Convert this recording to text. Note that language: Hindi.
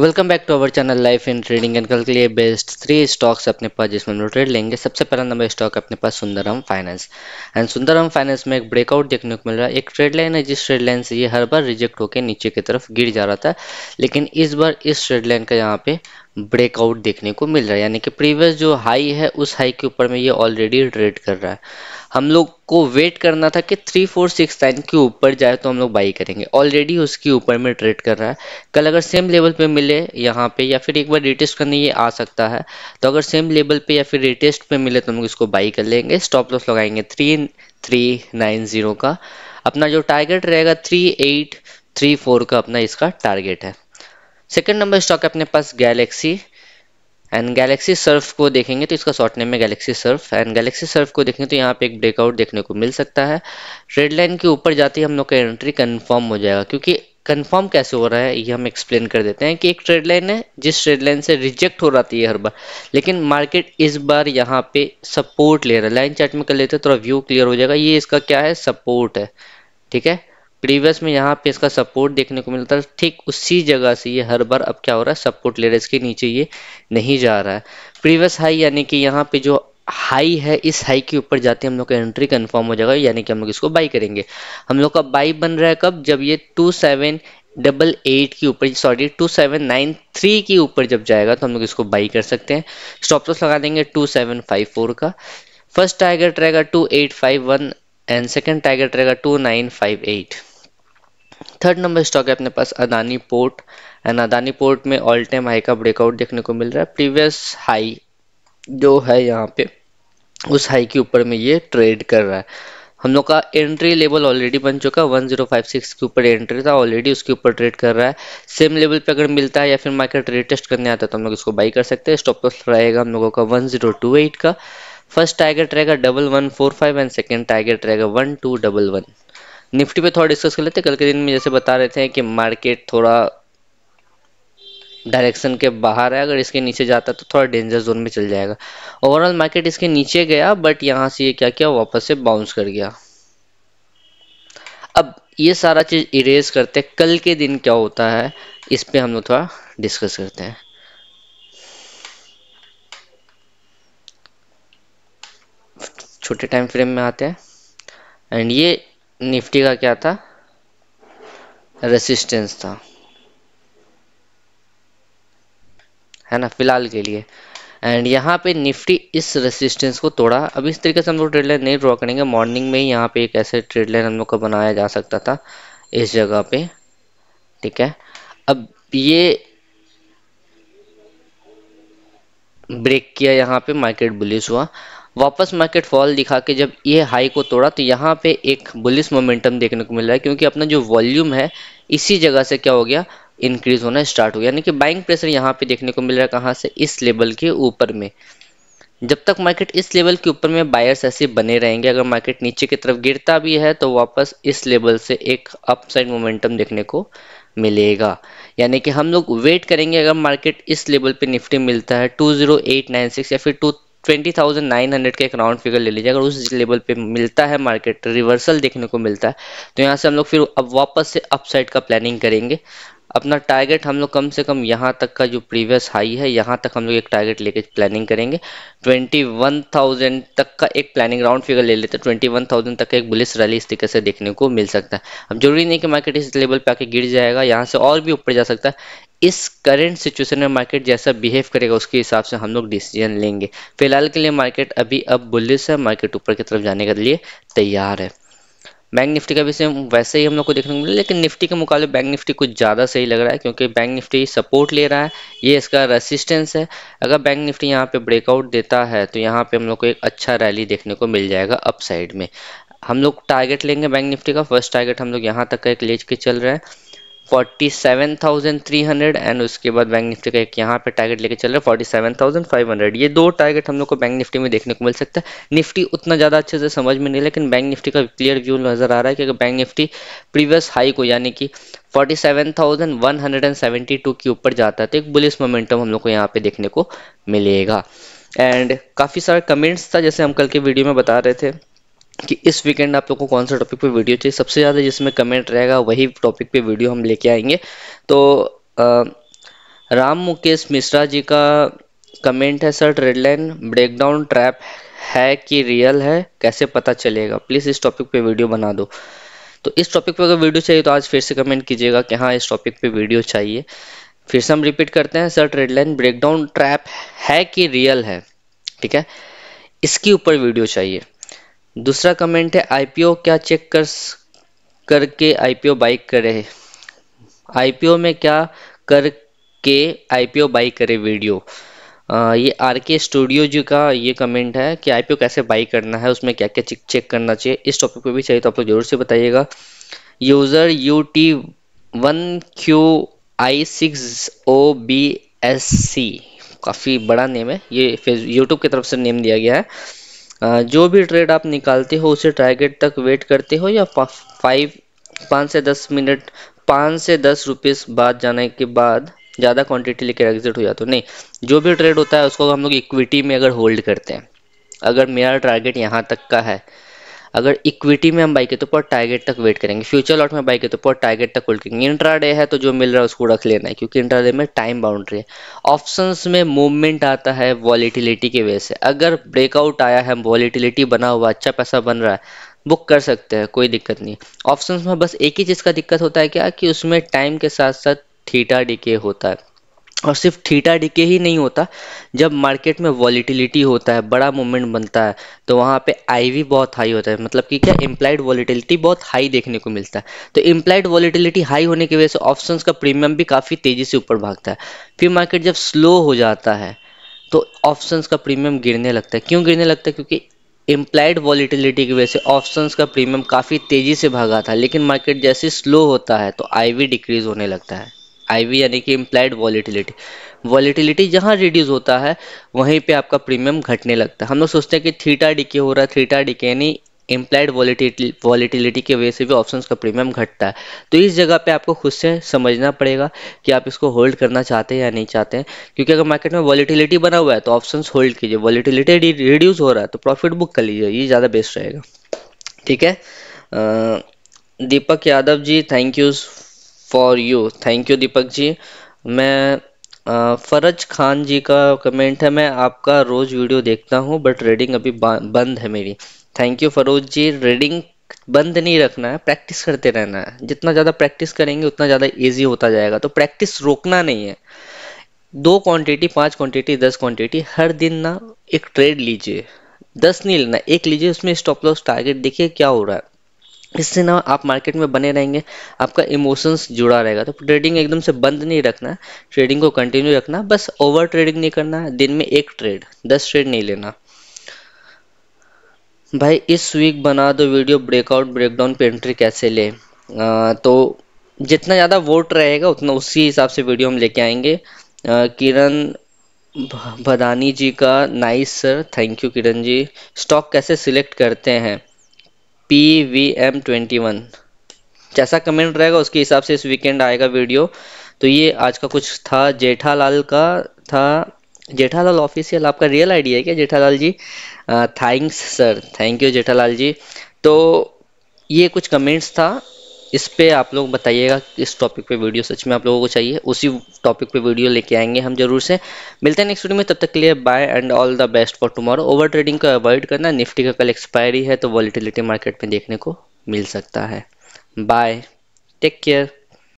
welcome back to our channel life in trading and कल के लिए बेस्ट थ्री स्टॉक्स अपने पास जिसमें हम ट्रेड लेंगे सबसे पहला नंबर स्टॉक अपने पास Sundaram finance and Sundaram finance में एक ब्रेकआउट देखने को मिल रहा है एक ट्रेड लाइन है जिस ट्रेड लाइन से ये हर बार रिजेक्ट होकर नीचे की तरफ गिर जा रहा था लेकिन इस बार इस ट्रेड लाइन का यहाँ पे ब्रेकआउट देखने को मिल रहा है यानी कि प्रीवियस जो हाई है उस हाई के ऊपर में ये ऑलरेडी ट्रेड कर रहा है हम लोग को वेट करना था कि थ्री फोर सिक्स नाइन के ऊपर जाए तो हम लोग बाई करेंगे ऑलरेडी उसके ऊपर में ट्रेड कर रहा है कल अगर सेम लेवल पे मिले यहाँ पे या फिर एक बार रिटेस्ट करने ये आ सकता है तो अगर सेम लेवल पे या फिर रिटेस्ट पे मिले तो हम लोग इसको बाई कर लेंगे स्टॉप लॉस लगाएंगे थ्री थ्री नाइन ज़ीरो का अपना जो टारगेट रहेगा थ्री एट थ्री फोर का अपना इसका टारगेट है सेकेंड नंबर स्टॉक है अपने पास गैलेक्सी एंड गैलेक्सी सर्फ को देखेंगे तो इसका शॉर्ट नेम है Galaxy Surf and Galaxy Surf को देखेंगे तो यहाँ पे एक ब्रेकआउट देखने को मिल सकता है रेड लाइन के ऊपर जाते ही हम लोग का एंट्री कन्फर्म हो जाएगा क्योंकि कन्फर्म कैसे हो रहा है ये हम एक्सप्लेन कर देते हैं कि एक ट्रेड लाइन है जिस ट्रेड लाइन से रिजेक्ट हो रहा है हर बार लेकिन मार्केट इस बार यहाँ पे सपोर्ट ले रहा है लाइन चार्ट में कर लेते हैं थोड़ा व्यू क्लियर हो जाएगा ये इसका क्या है सपोर्ट है ठीक है प्रीवियस में यहाँ पे इसका सपोर्ट देखने को मिलता है ठीक उसी जगह से ये हर बार अब क्या हो रहा है सपोर्ट ले रहा है इसके नीचे ये नहीं जा रहा है प्रीवियस हाई यानी कि यहाँ पे जो हाई है इस हाई के ऊपर जाते हम लोग का एंट्री कन्फर्म हो जाएगा यानी कि हम लोग इसको बाई करेंगे हम लोग का बाई बन रहा है कब जब ये टू सेवन डबल एट के ऊपर sorry two seven nine three के ऊपर जब जाएगा तो हम लोग इसको बाई कर सकते हैं स्टॉप लॉस लगा देंगे टू सेवन फाइव फोर का फर्स्ट टाइगर रहेगा two eight five one and second target रहेगा two nine five eight third number stock है अपने पास Adani port and Adani port में ऑल टाइम हाई का ब्रेकआउट देखने को मिल रहा है प्रीवियस हाई जो है यहाँ पे उस हाई के ऊपर में ये ट्रेड कर रहा है हम लोग का एंट्री लेवल ऑलरेडी बन चुका है 1056 के ऊपर एंट्री था ऑलरेडी उसके ऊपर ट्रेड कर रहा है सेम लेवल पे अगर मिलता है या फिर मार्केट टेस्ट करने आता है तो हम लोग इसको बाई कर सकते हैं स्टॉप लॉस रहेगा हम लोगों का 1028 का फर्स्ट टारगेट रहेगा double one four five and second target रहेगा one two double one Nifty पे थोड़ा डिस्कस कर लेते कल के दिन में जैसे बता रहे थे कि मार्केट थोड़ा डायरेक्शन के बाहर है अगर इसके नीचे जाता तो थोड़ा डेंजर जोन में चल जाएगा ओवरऑल मार्केट इसके नीचे गया बट यहाँ से ये क्या किया वापस से बाउंस कर गया अब ये सारा चीज़ इरेज करते कल के दिन क्या होता है इस पर हम लोग थोड़ा डिस्कस करते हैं छोटे टाइम फ्रेम में आते हैं एंड ये निफ्टी का क्या था रेसिस्टेंस था है ना फिलहाल के लिए एंड यहाँ पे निफ्टी इस रेसिस्टेंस को तोड़ा अब इस तरीके से हम लोग ट्रेड लाइन नहीं ड्रॉ करेंगे मॉर्निंग में ही यहाँ पे एक ऐसे ट्रेड लाइन हम लोग को बनाया जा सकता था इस जगह पे ठीक है अब ये ब्रेक किया यहाँ पे मार्केट बुलिस हुआ वापस मार्केट फॉल दिखा के जब ये हाई को तोड़ा तो यहाँ पे एक बुलिस मोमेंटम देखने को मिल रहा है क्योंकि अपना जो वॉल्यूम है इसी जगह से क्या हो गया इंक्रीज होना स्टार्ट हो गया यानी कि बाइंग प्रेशर यहाँ पे देखने को मिल रहा है कहाँ से इस लेवल के ऊपर में जब तक मार्केट इस लेवल के ऊपर में बायर्स ऐसे बने रहेंगे अगर मार्केट नीचे की तरफ गिरता भी है तो वापस इस लेवल से एक अपसाइड मोमेंटम देखने को मिलेगा यानी कि हम लोग वेट करेंगे अगर मार्केट इस लेवल पे निफ्टी मिलता है 20,896 या फिर ट्वेंटी थाउजेंड नाइन हंड्रेड का एक राउंड फिगर ले लीजिए अगर उस लेवल पे मिलता है मार्केट रिवर्सल देखने को मिलता है तो यहाँ से हम लोग फिर अब वापस से अपसाइड का प्लानिंग करेंगे अपना टारगेट हम लोग कम से कम यहाँ तक का जो प्रीवियस हाई है यहाँ तक हम लोग एक टारगेट लेके प्लानिंग करेंगे 21,000 तक का एक प्लानिंग राउंड फिगर ले लेते हैं 21,000 तक का एक बुलिस रैली इस तरीके से देखने को मिल सकता है अब जरूरी नहीं कि मार्केट इस लेवल पे आके गिर जाएगा यहाँ से और भी ऊपर जा सकता है इस करेंट सिचुएशन में मार्केट जैसा बिहेव करेगा उसके हिसाब से हम लोग डिसीजन लेंगे फिलहाल के लिए मार्केट अभी अब बुलिस है मार्केट ऊपर की तरफ जाने के लिए तैयार है बैंक निफ्टी का भी सेम वैसे ही हम लोग को देखने को मिले लेकिन निफ्टी के मुकाबले बैंक निफ्टी कुछ ज़्यादा सही लग रहा है क्योंकि बैंक निफ्टी सपोर्ट ले रहा है ये इसका रेसिस्टेंस है अगर बैंक निफ्टी यहाँ पे ब्रेकआउट देता है तो यहाँ पे हम लोग को एक अच्छा रैली देखने को मिल जाएगा अप साइड में हम लोग टारगेट लेंगे बैंक निफ्टी का फर्स्ट टारगेट हम लोग यहाँ तक का एक लेज के चल रहे हैं 47,300 एंड उसके बाद बैंक निफ्टी का एक यहाँ पे टारगेट लेके चल रहा है 47,500 ये दो टारगेट हम लोग को बैंक निफ्टी में देखने को मिल सकता है निफ्टी उतना ज़्यादा अच्छे से समझ में नहीं लेकिन बैंक निफ्टी का क्लियर व्यू नज़र आ रहा है कि अगर बैंक निफ्टी प्रीवियस हाई को यानी कि 47,172 के ऊपर जाता है तो एक बुलिस मोमेंटम हम लोग को यहाँ पर देखने को मिलेगा एंड काफ़ी सारा कमेंट्स था जैसे हम कल के वीडियो में बता रहे थे कि इस वीकेंड आप लोग को कौन सा टॉपिक पे वीडियो चाहिए सबसे ज़्यादा जिसमें कमेंट रहेगा वही टॉपिक पे वीडियो हम लेके आएंगे तो आ, राम मुकेश मिश्रा जी का कमेंट है सर ट्रेडलाइन ब्रेकडाउन ट्रैप है कि रियल है कैसे पता चलेगा प्लीज़ इस टॉपिक पे वीडियो बना दो तो इस टॉपिक पे अगर वीडियो चाहिए तो आज फिर से कमेंट कीजिएगा कि हाँ इस टॉपिक पे वीडियो चाहिए फिर से हम रिपीट करते हैं सर ट्रेडलाइन ब्रेकडाउन ट्रैप है कि रियल है ठीक है इसके ऊपर वीडियो चाहिए दूसरा कमेंट है आईपीओ क्या चेक कर करके आईपीओ बाई करे आईपीओ में क्या करके आईपीओ बाई करे वीडियो आ, ये आर के स्टूडियो जी का ये कमेंट है कि आईपीओ कैसे बाई करना है उसमें क्या क्या चेक चेक करना चाहिए इस टॉपिक पे भी चाहिए तो आप लोग जरूर से बताइएगा user U T one Q I six O B S C काफ़ी बड़ा नेम है ये फेस यूट्यूब की तरफ से नेम दिया गया है जो भी ट्रेड आप निकालते हो उसे टारगेट तक वेट करते हो या फाइव पाँच से दस मिनट पाँच से दस रुपीस बाद जाने के बाद ज़्यादा क्वांटिटी लेकर एग्जिट हो जाते हो नहीं जो भी ट्रेड होता है उसको हम लोग इक्विटी में अगर होल्ड करते हैं अगर मेरा टारगेट यहाँ तक का है अगर इक्विटी में हम बाई के तो पर टारगेट तक वेट करेंगे फ्यूचर लॉट में बाई के तो पर टारगेट तक होल्ड करेंगे इंट्राडे है तो जो मिल रहा है उसको रख लेना है क्योंकि इंट्राडे में टाइम बाउंड्री है ऑप्शंस में मूवमेंट आता है वॉलीटिलिटी की वजह से अगर ब्रेकआउट आया है वॉलीटिलिटी बना हुआ अच्छा पैसा बन रहा है बुक कर सकते हैं कोई दिक्कत नहीं ऑप्शंस में बस एक ही चीज़ का दिक्कत होता है क्या कि उसमें टाइम के साथ साथ थीटा डिके होता है और सिर्फ थीटा डीके ही नहीं होता जब मार्केट में वॉलीटिलिटी होता है बड़ा मूवमेंट बनता है तो वहाँ पे आई बहुत हाई होता है मतलब कि क्या इम्प्लाइड वॉलीटिलिटी बहुत हाई देखने को मिलता है तो इम्प्लाइड वॉलीटिलिटी हाई होने की वजह से ऑप्शन का प्रीमियम भी काफ़ी तेज़ी से ऊपर भागता है फिर मार्केट जब स्लो हो जाता है तो ऑप्शंस का प्रीमियम गिरने लगता है क्यों गिरने लगता है क्योंकि इम्प्लाइड वॉलीटिलिटी की वजह से ऑप्शंस का प्रीमियम काफ़ी तेज़ी से भागा था लेकिन मार्केट जैसे स्लो होता है तो आई डिक्रीज होने लगता है आईवी यानी कि इम्प्लाइड वॉलीटिलिटी वॉलीटिलिटी जहाँ रिड्यूस होता है वहीं पे आपका प्रीमियम घटने लगता है हम लोग सोचते हैं कि थीटा डिके हो रहा है थीटा डीके यानी इम्प्लाइड वॉलीटिलिटी वॉलीटिलिटी के वजह से भी ऑप्शंस का प्रीमियम घटता है तो इस जगह पे आपको खुद से समझना पड़ेगा कि आप इसको होल्ड करना चाहते हैं या नहीं चाहते हैं क्योंकि अगर मार्केट में वॉलीटिलिटी बना हुआ है तो ऑप्शंस होल्ड कीजिए वॉलीटिलिटी रिड्यूस हो रहा है तो प्रॉफिट बुक कर लीजिए ये ज़्यादा बेस्ट रहेगा ठीक है Deepak Yadav ji thank you for you thank you Deepak ji मैं फ़रज खान जी का कमेंट है मैं आपका रोज़ वीडियो देखता हूँ बट रीडिंग अभी बंद है मेरी thank you Feroz ji reading बंद नहीं रखना है प्रैक्टिस करते रहना है जितना ज़्यादा प्रैक्टिस करेंगे उतना ज़्यादा इजी होता जाएगा तो प्रैक्टिस रोकना नहीं है दो क्वांटिटी पाँच क्वांटिटी दस क्वांटिटी हर दिन ना एक ट्रेड लीजिए दस नहीं लेना एक लीजिए उसमें स्टॉप लॉस टारगेट देखिए क्या हो रहा है इससे ना आप मार्केट में बने रहेंगे आपका इमोशंस जुड़ा रहेगा तो ट्रेडिंग एकदम से बंद नहीं रखना ट्रेडिंग को कंटिन्यू रखना बस ओवर ट्रेडिंग नहीं करना दिन में एक ट्रेड दस ट्रेड नहीं लेना भाई इस वीक बना दो वीडियो ब्रेकआउट ब्रेकडाउन पे एंट्री कैसे ले आ, तो जितना ज़्यादा वोट रहेगा उतना उसी हिसाब से वीडियो हम लेके आएंगे किरण भदानी जी का nice sir thank you Kiran ji stock कैसे सिलेक्ट करते हैं P V M twenty one जैसा कमेंट रहेगा उसके हिसाब से इस वीकेंड आएगा वीडियो तो ये आज का कुछ था जेठालाल का था जेठालाल ऑफिशियल आपका रियल आईडी है क्या Jethalal ji thanks sir thank you Jethalal ji तो ये कुछ कमेंट्स था इस पे आप लोग बताइएगा इस टॉपिक पे वीडियो सच में आप लोगों को चाहिए उसी टॉपिक पे वीडियो लेके आएंगे हम जरूर से मिलते हैं नेक्स्ट वीडियो में तब तक के लिए bye and all the best for tomorrow over trading को अवॉइड करना निफ्टी का कल एक्सपायरी है तो वॉलीटिलिटी मार्केट में देखने को मिल सकता है बाय टेक केयर